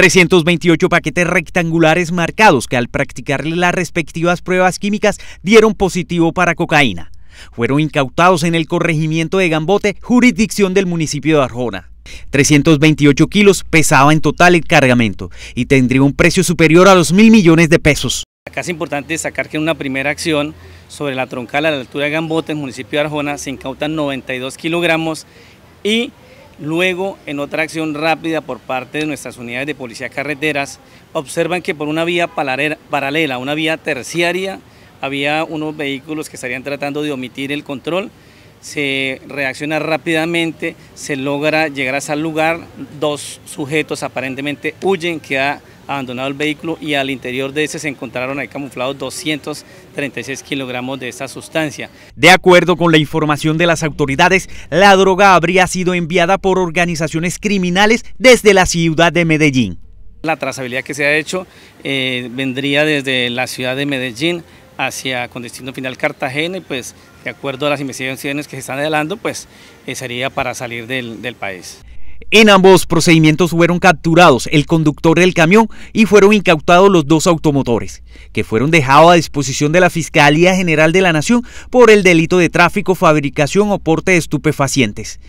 328 paquetes rectangulares marcados que al practicarle las respectivas pruebas químicas dieron positivo para cocaína. Fueron incautados en el corregimiento de Gambote, jurisdicción del municipio de Arjona. 328 kilos pesaba en total el cargamento y tendría un precio superior a los mil millones de pesos. Acá es importante destacar que en una primera acción sobre la troncal a la altura de Gambote, en el municipio de Arjona, se incautan 92 kilogramos y Luego, en otra acción rápida por parte de nuestras unidades de policía carreteras, observan que por una vía paralela, una vía terciaria, había unos vehículos que estarían tratando de omitir el control. Se reacciona rápidamente, se logra llegar a ese lugar, dos sujetos aparentemente huyen, queda abandonado el vehículo y al interior de ese se encontraron ahí camuflados 236 kilogramos de esta sustancia. De acuerdo con la información de las autoridades, la droga habría sido enviada por organizaciones criminales desde la ciudad de Medellín. La trazabilidad que se ha hecho eh, vendría desde la ciudad de Medellín hacia con destino final Cartagena y pues de acuerdo a las investigaciones que se están adelantando pues eh, sería para salir del país. En ambos procedimientos fueron capturados el conductor del camión y fueron incautados los dos automotores, que fueron dejados a disposición de la Fiscalía General de la Nación por el delito de tráfico, fabricación o porte de estupefacientes.